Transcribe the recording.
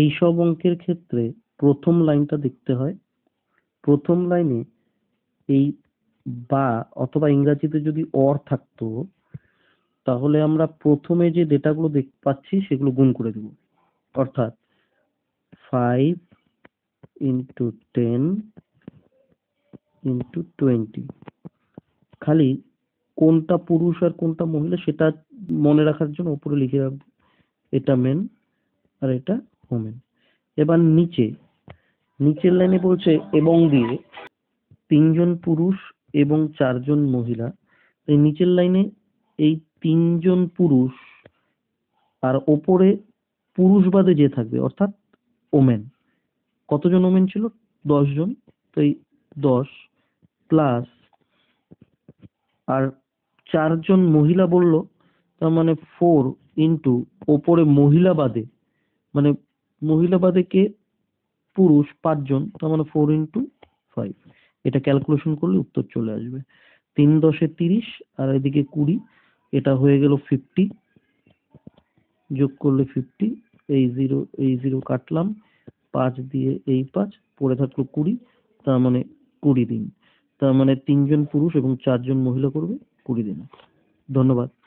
এইসব অঙ্কের ক্ষেত্রে প্রথম লাইনটা দেখতে হয় প্রথম লাইনে এই বা অথবা ইংরাজিতে যদি অর থাকতো তাহলে আমরা প্রথমে যে ডেটাগুলো দেখ পাচ্ছি সেগুলো গুণ করে দেব অর্থাৎ five into ten into twenty খালি কোনটা পুরুষ আর কোনটা মহিলা সেটা মনে রাখার জন্য উপরে লিখে রাখবো এটা মেন আর এটা হোমেন এবার নিচে নিচের লাইনে বলছে এবং দিয়ে তিনজন পুরুষ এবং চারজন মহিলা এই নিচের লাইনে এই তিনজন পুরুষ আর ওপরে পুরুষ বাদে যে থাকবে অর্থাৎ ওমেন কতজন ওমেন ছিল জন তো এই দশ প্লাস আর চারজন মহিলা বলল তার মানে ফোর ইন্টু ওপরে মহিলা বাদে মানে মহিলা বাদে কে পুরুষ পাঁচজন তার মানে ফোর ইন্টু ফাইভ এটা ক্যালকুলেশন করলে উত্তর চলে আসবে তিন দশে তিরিশ আর এদিকে কুড়ি এটা হয়ে গেল ফিফটি যোগ করলে ফিফটি এই জিরো এই জিরো কাটলাম পাঁচ দিয়ে এই পাঁচ পড়ে থাকলো কুড়ি তার মানে কুড়ি দিন তার মানে তিনজন পুরুষ এবং চারজন মহিলা করবে কুড়ি দিন ধন্যবাদ